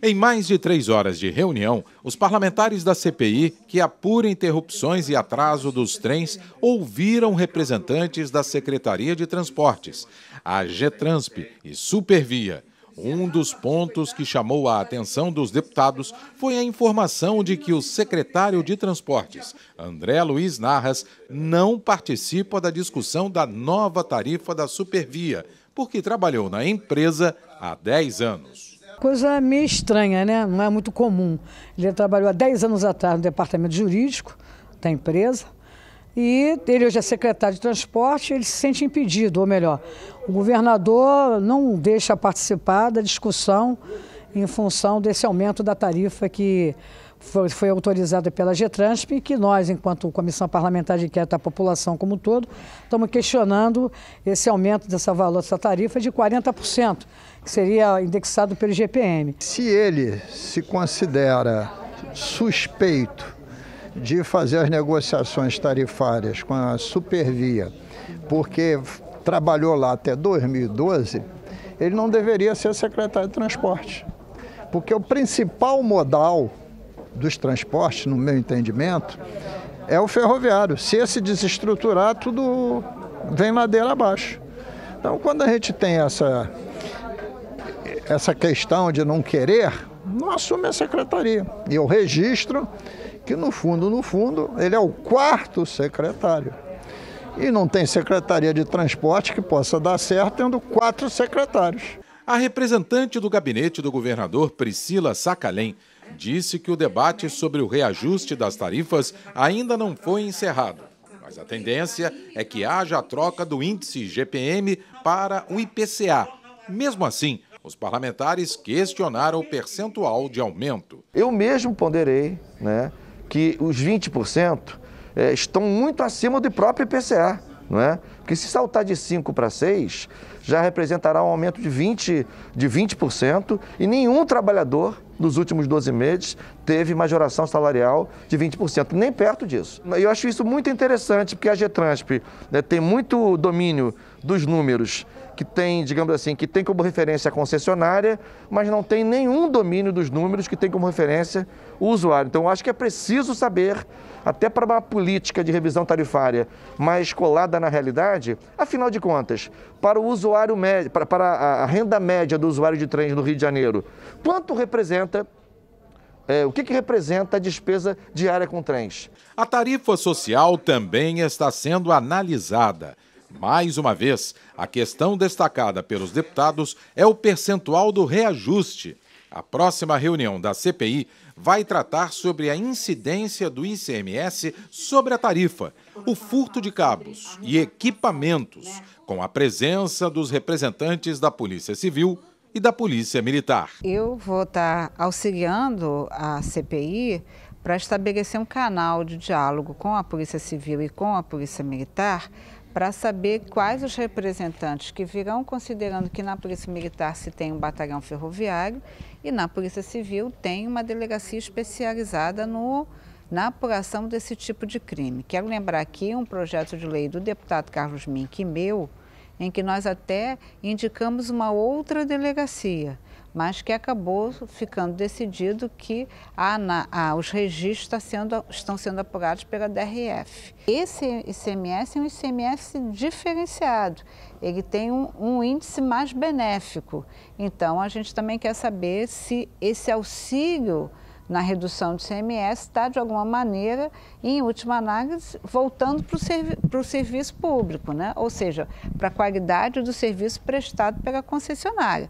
Em mais de três horas de reunião, os parlamentares da CPI, que apura interrupções e atraso dos trens, ouviram representantes da Secretaria de Transportes, a Getransp e Supervia. Um dos pontos que chamou a atenção dos deputados foi a informação de que o secretário de Transportes, André Luiz Narras, não participa da discussão da nova tarifa da Supervia, porque trabalhou na empresa há 10 anos. Coisa meio estranha, né? Não é muito comum. Ele trabalhou há 10 anos atrás no departamento jurídico da empresa. E ele hoje é secretário de transporte, ele se sente impedido, ou melhor, o governador não deixa participar da discussão em função desse aumento da tarifa que foi, autorizada pela Getransp e que nós, enquanto Comissão Parlamentar de Inquérito da População como um todo, estamos questionando esse aumento dessa valor, dessa tarifa de 40% que seria indexado pelo GPM. Se ele se considera suspeito de fazer as negociações tarifárias com a Supervia, porque trabalhou lá até 2012, ele não deveria ser secretário de transporte. Porque o principal modal dos transportes, no meu entendimento, é o ferroviário. Se esse desestruturar, tudo vem ladeira abaixo. Então, quando a gente tem essa essa questão de não querer, não assume a secretaria. E eu registro que, no fundo, no fundo, ele é o quarto secretário. E não tem secretaria de transporte que possa dar certo tendo quatro secretários. A representante do gabinete do governador, Priscila Sacalém, disse que o debate sobre o reajuste das tarifas ainda não foi encerrado. Mas a tendência é que haja a troca do índice GPM para o IPCA. Mesmo assim, os parlamentares questionaram o percentual de aumento. Eu mesmo ponderei né, que os 20% é, estão muito acima do próprio IPCA. Não é? Porque se saltar de 5 para 6, já representará um aumento de 20%, de 20% e nenhum trabalhador nos últimos 12 meses, teve majoração salarial de 20%, nem perto disso. Eu acho isso muito interessante, porque a Getransp né, tem muito domínio dos números que tem, digamos assim, que tem como referência a concessionária, mas não tem nenhum domínio dos números que tem como referência o usuário. Então, acho que é preciso saber, até para uma política de revisão tarifária mais colada na realidade, afinal de contas, para o usuário médio, para, para a renda média do usuário de trens no Rio de Janeiro, quanto representa representa é, o que, que, representa a despesa diária com trens. A tarifa social também está sendo analisada. Mais uma vez, a questão destacada pelos deputados é o percentual do reajuste. A próxima reunião da CPI vai tratar sobre a incidência do ICMS sobre a tarifa, o furto de cabos e equipamentos, com a presença dos representantes da Polícia Civil, e da Polícia Militar. Eu vou estar auxiliando a CPI para estabelecer um canal de diálogo com a Polícia Civil e com a Polícia Militar para saber quais os representantes que virão, considerando que na Polícia Militar se tem um batalhão ferroviário e na Polícia Civil tem uma delegacia especializada no, na apuração desse tipo de crime. Quero lembrar aqui um projeto de lei do deputado Carlos Mink e meu, em que nós até indicamos uma outra delegacia, mas que acabou ficando decidido que a, a, os registros tá sendo, estão sendo apurados pela DRF. Esse ICMS é um ICMS diferenciado, ele tem um, um índice mais benéfico. Então, a gente também quer saber se esse auxílio na redução de CMS está, de alguma maneira, em última análise, voltando para o servi serviço público, né? ou seja, para a qualidade do serviço prestado pela concessionária.